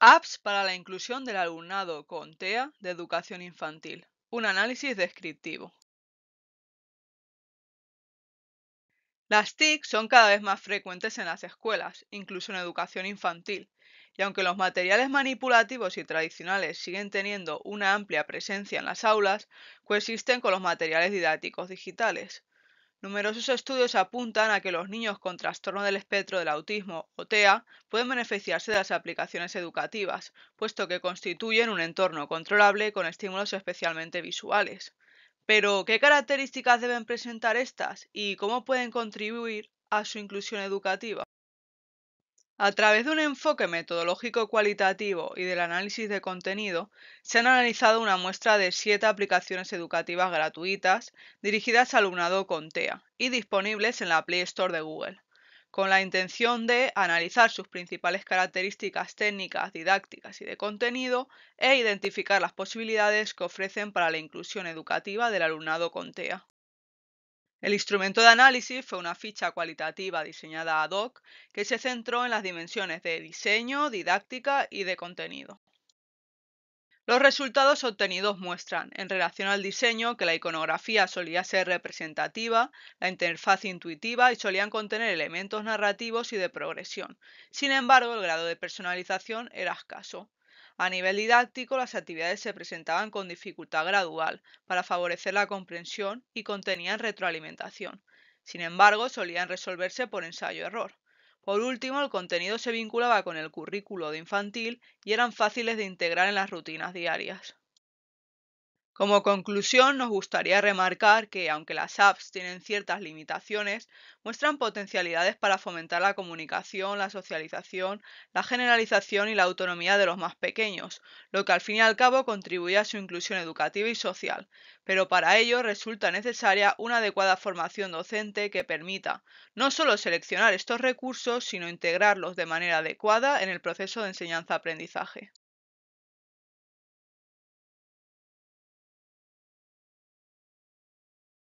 Apps para la inclusión del alumnado con TEA de educación infantil. Un análisis descriptivo. Las TIC son cada vez más frecuentes en las escuelas, incluso en educación infantil, y aunque los materiales manipulativos y tradicionales siguen teniendo una amplia presencia en las aulas, coexisten con los materiales didácticos digitales, Numerosos estudios apuntan a que los niños con trastorno del espectro del autismo o TEA pueden beneficiarse de las aplicaciones educativas, puesto que constituyen un entorno controlable con estímulos especialmente visuales. Pero, ¿qué características deben presentar estas y cómo pueden contribuir a su inclusión educativa? A través de un enfoque metodológico cualitativo y del análisis de contenido, se han analizado una muestra de siete aplicaciones educativas gratuitas dirigidas al alumnado con TEA y disponibles en la Play Store de Google, con la intención de analizar sus principales características técnicas, didácticas y de contenido e identificar las posibilidades que ofrecen para la inclusión educativa del alumnado con TEA. El instrumento de análisis fue una ficha cualitativa diseñada ad hoc que se centró en las dimensiones de diseño, didáctica y de contenido. Los resultados obtenidos muestran, en relación al diseño, que la iconografía solía ser representativa, la interfaz intuitiva y solían contener elementos narrativos y de progresión. Sin embargo, el grado de personalización era escaso. A nivel didáctico, las actividades se presentaban con dificultad gradual para favorecer la comprensión y contenían retroalimentación. Sin embargo, solían resolverse por ensayo-error. Por último, el contenido se vinculaba con el currículo de infantil y eran fáciles de integrar en las rutinas diarias. Como conclusión, nos gustaría remarcar que, aunque las apps tienen ciertas limitaciones, muestran potencialidades para fomentar la comunicación, la socialización, la generalización y la autonomía de los más pequeños, lo que al fin y al cabo contribuye a su inclusión educativa y social. Pero para ello resulta necesaria una adecuada formación docente que permita no solo seleccionar estos recursos, sino integrarlos de manera adecuada en el proceso de enseñanza-aprendizaje.